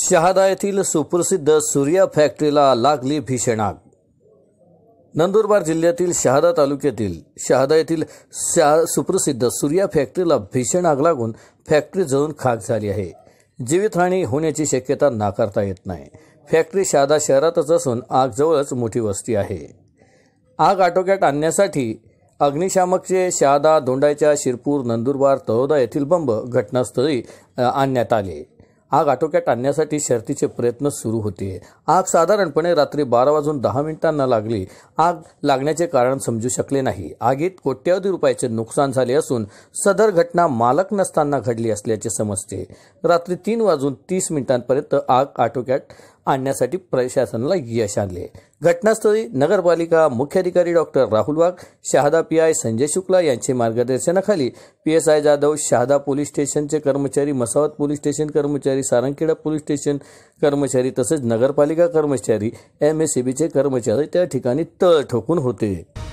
शहादा येथील सुप्रसिद्ध सूर्या फॅक्टरीला लागली भीषण आग नंदुरबार जिल्ह्यातील शहादा तालुक्यातील शहादा येथील सुप्रसिद्ध सूर्या फॅक्टरीला भीषण आग लागून फॅक्टरी जळून खाक झाली आहे जीवितहानी होण्याची शक्यता नाकारता येत नाही फॅक्टरी शहादा शहरातच असून आगजवळच मोठी वस्ती आहे आग आटोक्यात आणण्यासाठी अग्निशामकचे शहादा दोंडायच्या शिरपूर नंदुरबार तळोदा येथील बंब घटनास्थळी आणण्यात आले आग आटोक्यात आणण्यासाठी शर्तीचे प्रयत्न सुरू होते आग साधारणपणे रात्री बारा वाजून दहा मिनिटांना लागली आग लागण्याचे कारण समजू शकले नाही आगीत कोट्यवधी रुपयाचे नुकसान झाले असून सदर घटना मालक नसताना घडली असल्याचे समजते रात्री तीन वाजून तीस मिनिटांपर्यंत आग आटोक्यात आणण्यासाठी प्रशासनाला यश आले घटनास्थळी नगरपालिका मुख्याधिकारी doctor Rahul Wagh Shahada P I Sanjay Shukla यांचे मार्गदर्शनाखाली P S I Jadhav Shahada police स्टेशनचे कर्मचारी मसावत पोलीस स्टेशन कर्मचारी सारंगखेडा पोलीस स्टेशन कर्मचारी तसेच नगरपालिका कर्मचारी एम एस सी बीचे कर्मचारी त्या ठिकाणी तळ ठोकून होते